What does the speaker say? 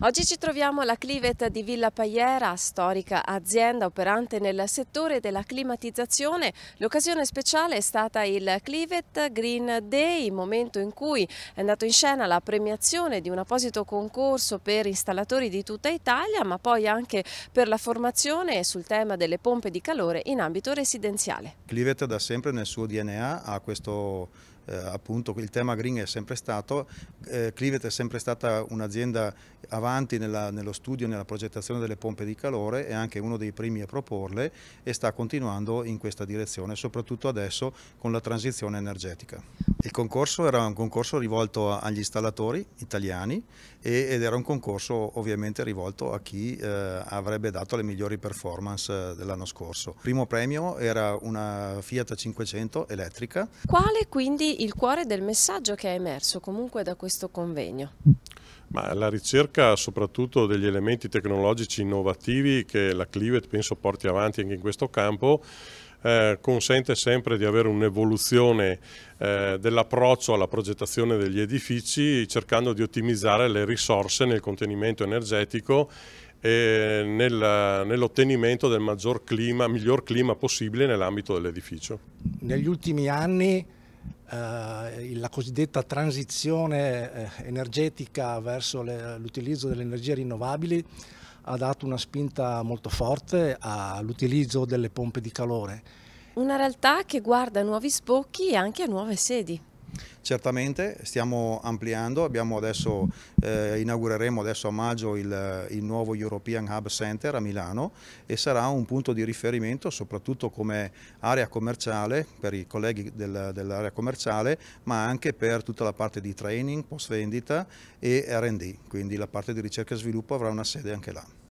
Oggi ci troviamo alla Clivet di Villa Pagliera, storica azienda operante nel settore della climatizzazione. L'occasione speciale è stata il Clivet Green Day, momento in cui è andato in scena la premiazione di un apposito concorso per installatori di tutta Italia, ma poi anche per la formazione sul tema delle pompe di calore in ambito residenziale. Clivet da sempre nel suo DNA ha questo eh, appunto il tema green è sempre stato, eh, Clivet è sempre stata un'azienda avanti nella, nello studio e nella progettazione delle pompe di calore, è anche uno dei primi a proporle e sta continuando in questa direzione, soprattutto adesso con la transizione energetica. Il concorso era un concorso rivolto agli installatori italiani ed era un concorso ovviamente rivolto a chi eh, avrebbe dato le migliori performance eh, dell'anno scorso. Il primo premio era una Fiat 500 elettrica. Quale quindi il cuore del messaggio che è emerso comunque da questo convegno? Ma la ricerca soprattutto degli elementi tecnologici innovativi che la Clivet penso porti avanti anche in questo campo eh, consente sempre di avere un'evoluzione eh, dell'approccio alla progettazione degli edifici cercando di ottimizzare le risorse nel contenimento energetico e nel, nell'ottenimento del maggior clima, miglior clima possibile nell'ambito dell'edificio. Negli ultimi anni eh, la cosiddetta transizione eh, energetica verso l'utilizzo delle energie rinnovabili ha dato una spinta molto forte all'utilizzo delle pompe di calore. Una realtà che guarda a nuovi sbocchi e anche a nuove sedi. Certamente stiamo ampliando, adesso, eh, inaugureremo adesso a maggio il, il, nuovo European Hub Center a Milano e sarà un punto di riferimento soprattutto come area commerciale per i colleghi del, dell'area commerciale ma anche per tutta la parte di training, post vendita e RD, quindi la parte di ricerca e sviluppo avrà una sede anche là.